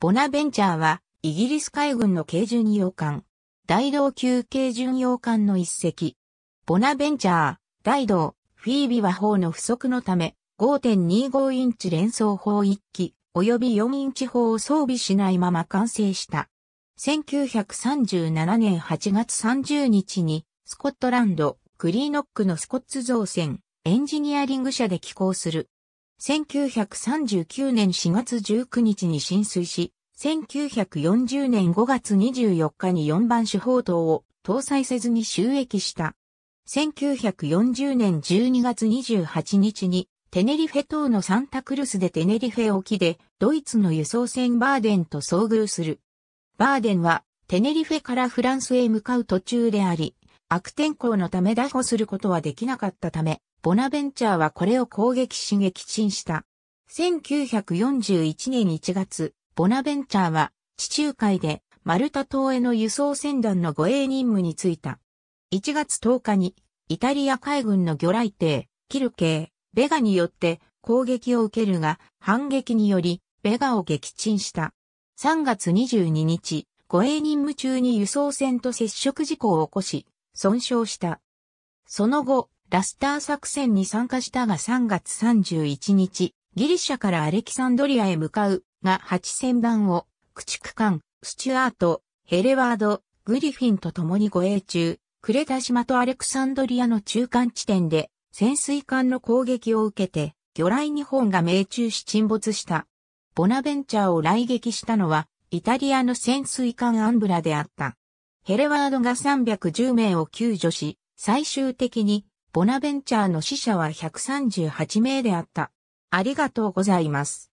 ボナベンチャーは、イギリス海軍の軽巡洋艦、大道級軽巡洋艦の一隻。ボナベンチャー、大道、フィービは砲の不足のため、5.25インチ連装砲1機、及び4インチ砲を装備しないまま完成した。1937年8月30日に、スコットランド、グリーノックのスコッツ造船、エンジニアリング社で寄港する。1939年4月19日に浸水し、1940年5月24日に4番手砲塔を搭載せずに収益した。1940年12月28日にテネリフェ島のサンタクルスでテネリフェ沖でドイツの輸送船バーデンと遭遇する。バーデンはテネリフェからフランスへ向かう途中であり、悪天候のため打破することはできなかったため、ボナベンチャーはこれを攻撃し撃沈した。1941年1月、ボナベンチャーは地中海でマルタ島への輸送船団の護衛任務に就いた。1月10日にイタリア海軍の魚雷艇、キルケー、ベガによって攻撃を受けるが反撃によりベガを撃沈した。3月22日、護衛任務中に輸送船と接触事故を起こし、損傷した。その後、ラスター作戦に参加したが3月31日、ギリシャからアレキサンドリアへ向かうが8000を、駆逐艦、スチュアート、ヘレワード、グリフィンと共に護衛中、クレタ島とアレクサンドリアの中間地点で、潜水艦の攻撃を受けて、魚雷日本が命中し沈没した。ボナベンチャーを来撃したのは、イタリアの潜水艦アンブラであった。ヘレワードが310名を救助し、最終的にボナベンチャーの死者は138名であった。ありがとうございます。